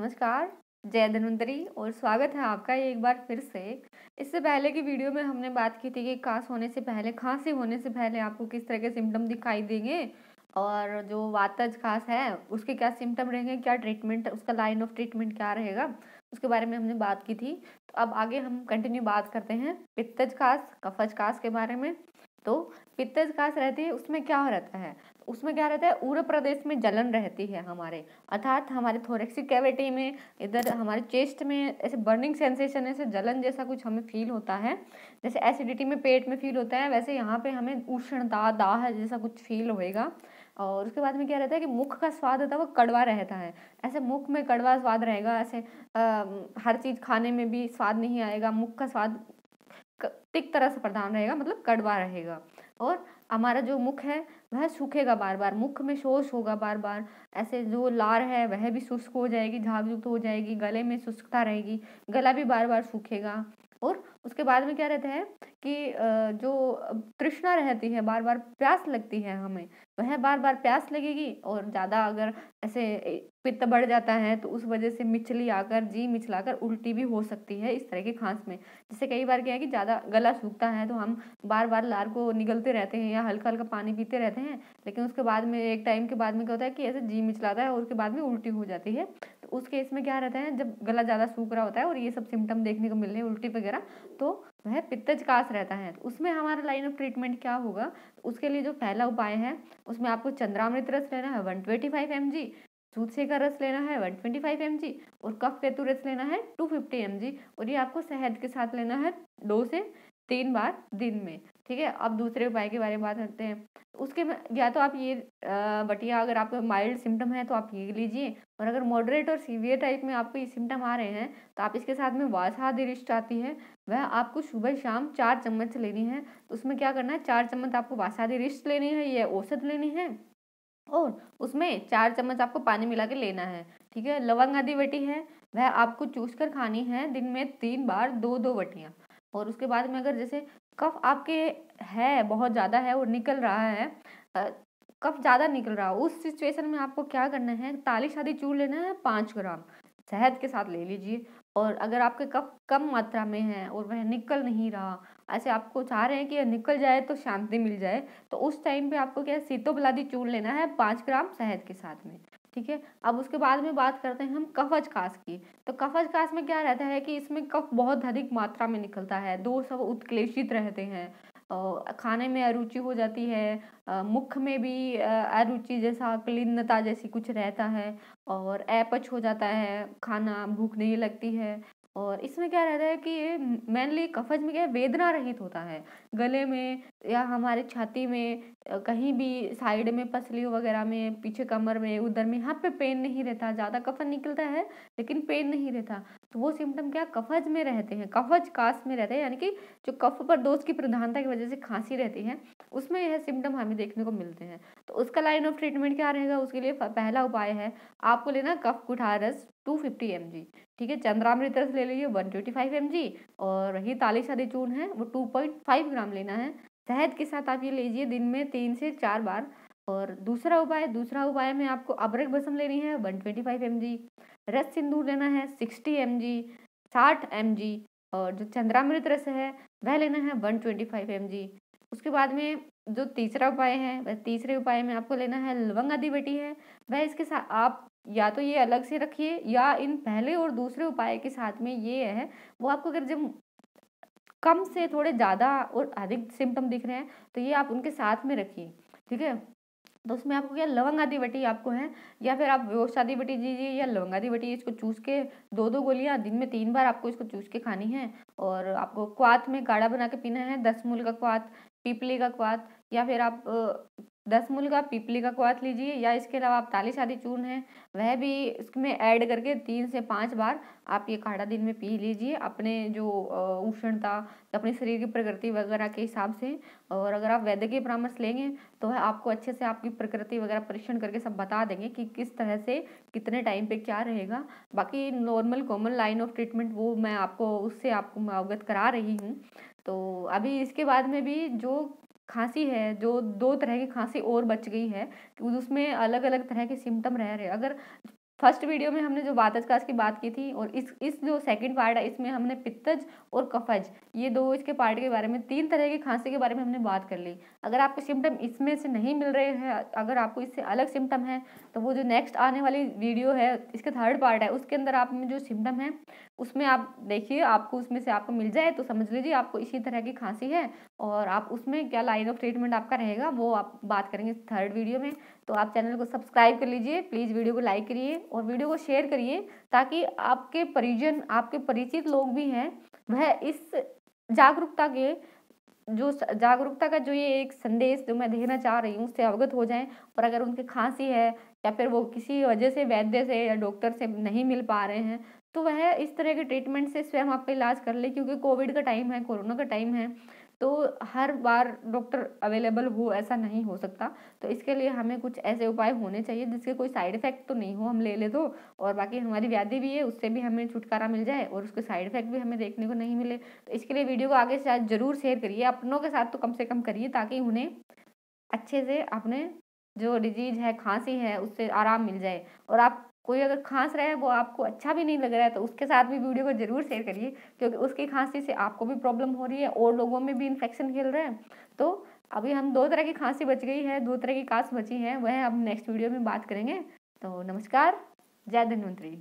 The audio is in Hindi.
नमस्कार जय धनवंतरी और स्वागत है आपका एक बार फिर से इससे पहले की वीडियो में हमने बात की थी कि काश होने से पहले खांसी होने से पहले आपको किस तरह के सिम्टम दिखाई देंगे और जो वातज खास है उसके क्या सिम्टम रहेंगे क्या ट्रीटमेंट उसका लाइन ऑफ ट्रीटमेंट क्या रहेगा उसके बारे में हमने बात की थी तो अब आगे हम कंटिन्यू बात करते हैं पित्तज खास कफज खास के बारे में तो पित्त काश रहती है उसमें क्या रहता है उसमें क्या रहता है उर प्रदेश में जलन रहती है हमारे अर्थात हमारे थोरेक्सिक कैविटी में इधर हमारे चेस्ट में ऐसे बर्निंग सेंसेशन ऐसे जलन जैसा कुछ हमें फील होता है जैसे एसिडिटी में पेट में फील होता है वैसे यहाँ पे हमें उष्णता दाह जैसा कुछ फील होएगा और उसके बाद में क्या रहता है कि मुख का स्वाद होता है वो कड़वा रहता है ऐसे मुख में कड़वा स्वाद रहेगा ऐसे आ, हर चीज़ खाने में भी स्वाद नहीं आएगा मुख का स्वाद तिक तरह से प्रधान रहेगा मतलब कड़वा रहेगा और हमारा जो मुख है वह सूखेगा बार बार मुख में शोष होगा बार बार ऐसे जो लार है वह भी शुष्क हो जाएगी झागजुक्त हो जाएगी गले में शुष्कता रहेगी गला भी बार बार सूखेगा और उसके बाद में क्या रहता है कि जो तृष्णा रहती है बार बार प्यास लगती है हमें वह बार बार प्यास लगेगी और ज़्यादा अगर ऐसे पित्त बढ़ जाता है तो उस वजह से मिचली आकर जी मिचलाकर उल्टी भी हो सकती है इस तरह की खांस में जैसे कई बार क्या है कि ज़्यादा गला सूखता है तो हम बार बार लार को निगलते रहते हैं या हल्का हल्का पानी पीते रहते हैं लेकिन उसके बाद में एक टाइम के बाद में क्या होता है कि ऐसे जी मिचलाता है और उसके बाद में उल्टी हो जाती है तो उस केस में क्या रहता है जब गला ज़्यादा सूख रहा होता है और ये सब सिम्टम देखने को मिल रहे हैं उल्टी वगैरह तो वह पित्तजकास रहता है तो उसमें हमारा लाइन ऑफ ट्रीटमेंट क्या होगा तो उसके लिए जो पहला उपाय है उसमें आपको चंद्रामृत रस लेना है one twenty five M G जूथे का रस लेना है 125 ट्वेंटी और कफ केतु तो रस लेना है 250 फिफ्टी और ये आपको शहद के साथ लेना है दो से तीन बार दिन में ठीक है अब दूसरे उपाय के बारे में बात करते हैं उसके या तो आप ये बटिया अगर आपका माइल्ड सिम्टम है तो आप ये लीजिए और अगर मॉडरेट और सीवियर टाइप में आपको ये सिम्टम आ रहे हैं तो आप इसके साथ में वासादिरिष्ट आती है वह आपको सुबह शाम चार चम्मच लेनी है तो उसमें क्या करना है चार चम्मच आपको वासादिरिष्ट लेनी है या औसत लेनी है और उसमें चार चम्मच आपको पानी मिला के लेना है ठीक है लवंग आदि वटी है वह आपको चूस कर खानी है दिन में तीन बार दो दो वटियाँ और उसके बाद में अगर जैसे कफ आपके है बहुत ज़्यादा है और निकल रहा है कफ ज़्यादा निकल रहा हो उस सिचुएशन में आपको क्या करना है ताली शादी चूर लेना है पाँच ग्राम शहद के साथ ले लीजिए और अगर आपके कफ कम मात्रा में है और वह निकल नहीं रहा ऐसे आपको चाह रहे हैं कि निकल जाए तो शांति मिल जाए तो उस टाइम पे आपको क्या सीतो बलादी चूर्ण लेना है पाँच ग्राम शहद के साथ में ठीक है अब उसके बाद में बात करते हैं हम कफज कास की तो कफज कास में क्या रहता है कि इसमें कफ बहुत अधिक मात्रा में निकलता है दो सब उत्क्लेशित रहते हैं खाने में अरुचि हो जाती है मुख में भी अरुचि जैसा क्लिन्नता जैसी कुछ रहता है और एपच हो जाता है खाना भूख नहीं लगती है और इसमें क्या रहता है कि ये मेनली कफज में क्या वेदना रहित होता है गले में या हमारे छाती में कहीं भी साइड में पसलियों वगैरह में पीछे कमर में उधर में यहाँ पे पेन नहीं रहता ज़्यादा कफन निकलता है लेकिन पेन नहीं रहता तो वो सिम्टम क्या कफज में रहते हैं कफज कास में रहते हैं यानी कि जो कफ पर दोष की प्रधानता की वजह से खांसी रहती है उसमें यह सिम्टम हमें देखने को मिलते हैं तो उसका लाइन ऑफ ट्रीटमेंट क्या रहेगा उसके लिए पहला उपाय है आपको लेना कफ कुठारस टू फिफ्टी एम जी ठीक है चंद्रामृत रस ले लीजिए one twenty five M G और हिताली शादी चूर्ण है वो टू पॉइंट फाइव ग्राम लेना है शहद के साथ आप ये लीजिए दिन में तीन से चार बार और दूसरा उपाय दूसरा उपाय में आपको अबरक बसम लेनी है one twenty five M G रस सिंदूर लेना है सिक्सटी एम जी साठ एम जी और जो चंद्रामृत रस है वह लेना है one twenty five M G उसके बाद में जो तीसरा उपाय है वह तीसरे उपाय में आपको लेना है लवंग आदि बटी है वह इसके साथ आप या तो ये अलग से रखिए या इन पहले और दूसरे उपाय के साथ में ये है वो आपको अगर जब कम से थोड़े ज़्यादा और अधिक सिम्टम दिख रहे हैं तो ये आप उनके साथ में रखिए ठीक है तो उसमें आपको क्या लवंग आदि बटी आपको है या फिर आप व्योश आदि बटी दीजिए या लवंग आदि बटी इसको चूस के दो दो गोलियां दिन में तीन बार आपको इसको चूस के खानी है और आपको क्वात में काढ़ा बना के पीना है दस मूल का क्वात पीपली का क्वात या फिर आप दस मूल का पीपली का क्वाथ लीजिए या इसके अलावा आप ताली शादी चूर्ण है वह भी इसमें ऐड करके तीन से पाँच बार आप ये काढ़ा दिन में पी लीजिए अपने जो उष्णता अपने शरीर की प्रकृति वगैरह के हिसाब से और अगर आप वैद्य परामर्श लेंगे तो वह आपको अच्छे से आपकी प्रकृति वगैरह परीक्षण करके सब बता देंगे कि किस तरह से कितने टाइम पे क्या रहेगा बाकी normal common line of treatment वो मैं आपको उससे आपको अवगत करा रही हूँ तो अभी इसके बाद में भी जो खांसी है जो दो तरह की खांसी और बच गई है उसमें अलग अलग तरह के सिम्टम रह रहे अगर फर्स्ट वीडियो में हमने जो वातजकास की बात की थी और इस इस जो सेकंड पार्ट है इसमें हमने पित्तज और कफज ये दो इसके पार्ट के बारे में तीन तरह की खांसी के बारे में हमने बात कर ली अगर आपको सिम्टम इसमें से नहीं मिल रहे हैं अगर आपको इससे अलग सिम्टम है तो वो जो नेक्स्ट आने वाली वीडियो है इसके थर्ड पार्ट है उसके अंदर आप में जो सिम्टम है उसमें आप देखिए आपको उसमें से आपको मिल जाए तो समझ लीजिए आपको इसी तरह की खांसी है और आप उसमें क्या लाइन ऑफ ट्रीटमेंट आपका रहेगा वो आप बात करेंगे थर्ड वीडियो में तो आप चैनल को सब्सक्राइब कर लीजिए प्लीज़ वीडियो को लाइक करिए और वीडियो को शेयर करिए ताकि आपके परिजन आपके परिचित लोग भी हैं वह इस जागरूकता के जो जागरूकता का जो ये एक संदेश जो मैं देना चाह रही हूँ उससे अवगत हो जाएं और अगर उनकी खांसी है या फिर वो किसी वजह से वैद्य से या डॉक्टर से नहीं मिल पा रहे हैं तो वह इस तरह के ट्रीटमेंट से स्वयं आपका इलाज कर ले क्योंकि कोविड का टाइम है कोरोना का टाइम है तो हर बार डॉक्टर अवेलेबल हो ऐसा नहीं हो सकता तो इसके लिए हमें कुछ ऐसे उपाय होने चाहिए जिसके कोई साइड इफेक्ट तो नहीं हो हम ले ले दो तो, और बाकी हमारी व्याधि भी है उससे भी हमें छुटकारा मिल जाए और उसके साइड इफेक्ट भी हमें देखने को नहीं मिले तो इसके लिए वीडियो को आगे से जरूर शेयर करिए अपनों के साथ तो कम से कम करिए ताकि उन्हें अच्छे से अपने जो डिजीज है खांसी है उससे आराम मिल जाए और आप कोई अगर खांस रहा है वो आपको अच्छा भी नहीं लग रहा है तो उसके साथ भी वीडियो को जरूर शेयर करिए क्योंकि उसकी खांसी से आपको भी प्रॉब्लम हो रही है और लोगों में भी इन्फेक्शन खेल रहा है तो अभी हम दो तरह की खांसी बच गई है दो तरह की काश बची है वह हम नेक्स्ट वीडियो में बात करेंगे तो नमस्कार जय धन्वंतरी